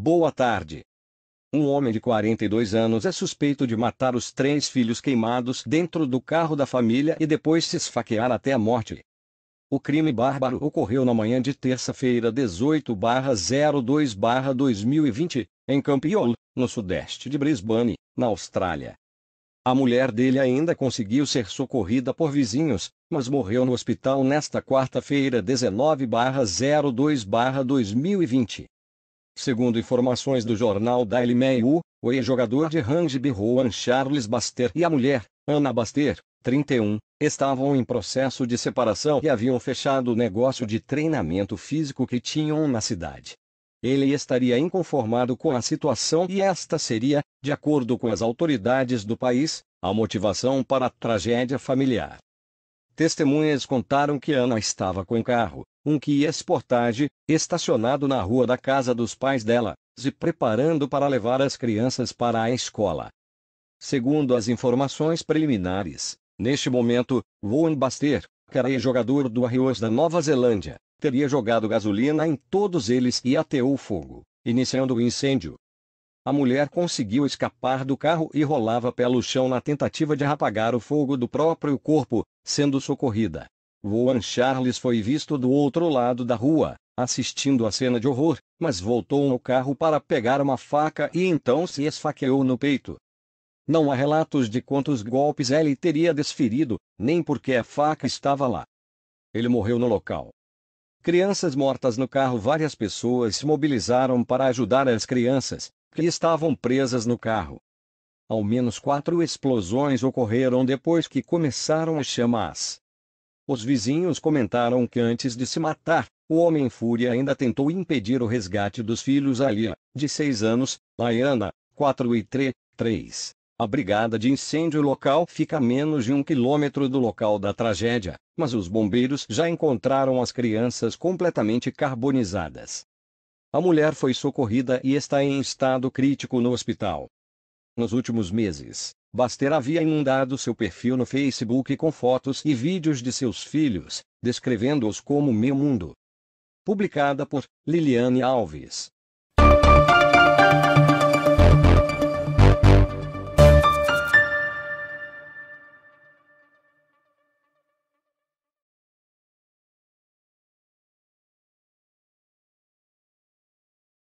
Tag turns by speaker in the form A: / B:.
A: Boa tarde. Um homem de 42 anos é suspeito de matar os três filhos queimados dentro do carro da família e depois se esfaquear até a morte. O crime bárbaro ocorreu na manhã de terça-feira 18-02-2020, em Campiol, no sudeste de Brisbane, na Austrália. A mulher dele ainda conseguiu ser socorrida por vizinhos, mas morreu no hospital nesta quarta-feira 19-02-2020. Segundo informações do jornal Daily Mail, o ex-jogador de rugby Juan Charles Baster e a mulher, Ana Baster, 31, estavam em processo de separação e haviam fechado o negócio de treinamento físico que tinham na cidade. Ele estaria inconformado com a situação e esta seria, de acordo com as autoridades do país, a motivação para a tragédia familiar. Testemunhas contaram que Ana estava com um carro, um Kia Sportage, estacionado na rua da casa dos pais dela, se preparando para levar as crianças para a escola. Segundo as informações preliminares, neste momento, Vaughan Baster, que era jogador do Warriors da Nova Zelândia, teria jogado gasolina em todos eles e ateou fogo, iniciando o incêndio, a mulher conseguiu escapar do carro e rolava pelo chão na tentativa de apagar o fogo do próprio corpo, sendo socorrida. Juan Charles foi visto do outro lado da rua, assistindo a cena de horror, mas voltou no carro para pegar uma faca e então se esfaqueou no peito. Não há relatos de quantos golpes ele teria desferido, nem porque a faca estava lá. Ele morreu no local. Crianças mortas no carro Várias pessoas se mobilizaram para ajudar as crianças, que estavam presas no carro. Ao menos quatro explosões ocorreram depois que começaram as chamas. Os vizinhos comentaram que antes de se matar, o homem fúria ainda tentou impedir o resgate dos filhos Alia, de seis anos, Laiana, 4 e 3, 3. A brigada de incêndio local fica a menos de um quilômetro do local da tragédia, mas os bombeiros já encontraram as crianças completamente carbonizadas. A mulher foi socorrida e está em estado crítico no hospital. Nos últimos meses, Baster havia inundado seu perfil no Facebook com fotos e vídeos de seus filhos, descrevendo-os como Meu Mundo. Publicada por Liliane Alves.